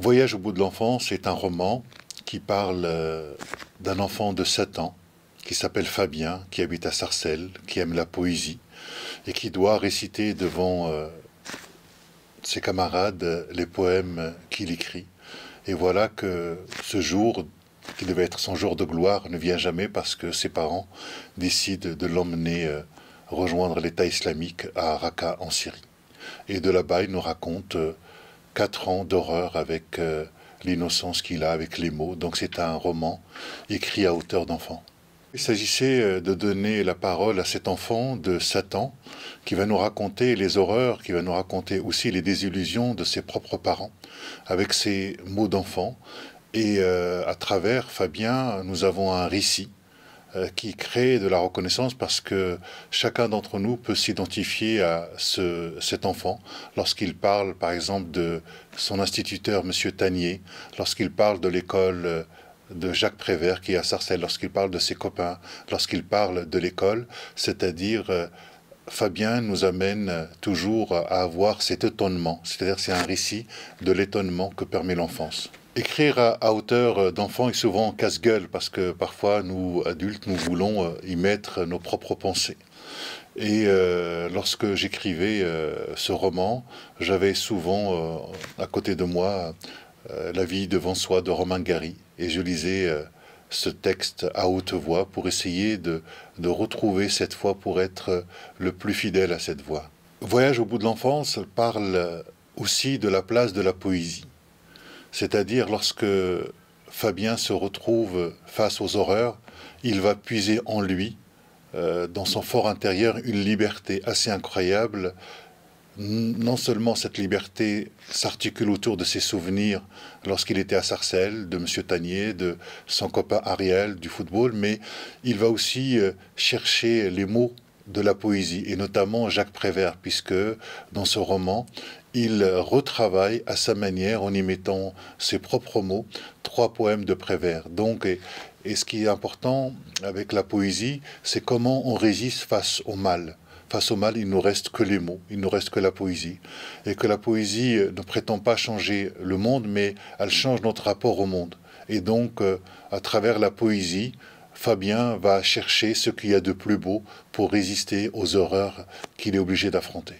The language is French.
Voyage au bout de l'enfance est un roman qui parle euh, d'un enfant de 7 ans qui s'appelle Fabien, qui habite à Sarcelles, qui aime la poésie et qui doit réciter devant euh, ses camarades les poèmes qu'il écrit. Et voilà que ce jour, qui devait être son jour de gloire, ne vient jamais parce que ses parents décident de l'emmener euh, rejoindre l'État islamique à Raqqa en Syrie. Et de là-bas, il nous raconte quatre ans d'horreur avec euh, l'innocence qu'il a, avec les mots. Donc c'est un roman écrit à hauteur d'enfant. Il s'agissait euh, de donner la parole à cet enfant de 7 ans qui va nous raconter les horreurs, qui va nous raconter aussi les désillusions de ses propres parents avec ses mots d'enfant. Et euh, à travers Fabien, nous avons un récit euh, qui crée de la reconnaissance parce que chacun d'entre nous peut s'identifier à cet enfant lorsqu'il parle par exemple de son instituteur monsieur Tanier, lorsqu'il parle de l'école euh, de Jacques Prévert qui est à Sarcelles, lorsqu'il parle de ses copains, lorsqu'il parle de l'école, c'est-à-dire euh, Fabien nous amène toujours à avoir cet étonnement, c'est-à-dire c'est un récit de l'étonnement que permet l'enfance. Écrire à, hauteur euh, d'enfant est souvent casse-gueule parce que parfois, nous, adultes, nous voulons euh, y mettre nos propres pensées. Et euh, lorsque j'écrivais ce roman, j'avais souvent à côté de moi La vie devant soi de Romain Gary. Et je lisais ce texte à haute voix pour essayer de, de retrouver cette voix pour être le plus fidèle à cette voix. Voyage au bout de l'enfance parle aussi de la place de la poésie. C'est-à-dire lorsque Fabien se retrouve face aux horreurs, il va puiser en lui, euh, dans son fort intérieur, une liberté assez incroyable. Non seulement cette liberté s'articule autour de ses souvenirs lorsqu'il était à Sarcelles, de M. Tannier, de son copain Ariel, du football, mais il va aussi euh, chercher les mots de la poésie, et notamment Jacques Prévert, puisque dans ce roman, il retravaille à sa manière, en y mettant ses propres mots, trois poèmes de Prévert. Donc, et, ce qui est important avec la poésie, c'est comment on résiste face au mal. Face au mal, il nous reste que les mots, il nous reste que la poésie. Et que la poésie euh, ne prétend pas changer le monde, mais elle change notre rapport au monde. Et donc, euh, à travers la poésie, Fabien va chercher ce qu'il y a de plus beau pour résister aux horreurs qu'il est obligé d'affronter.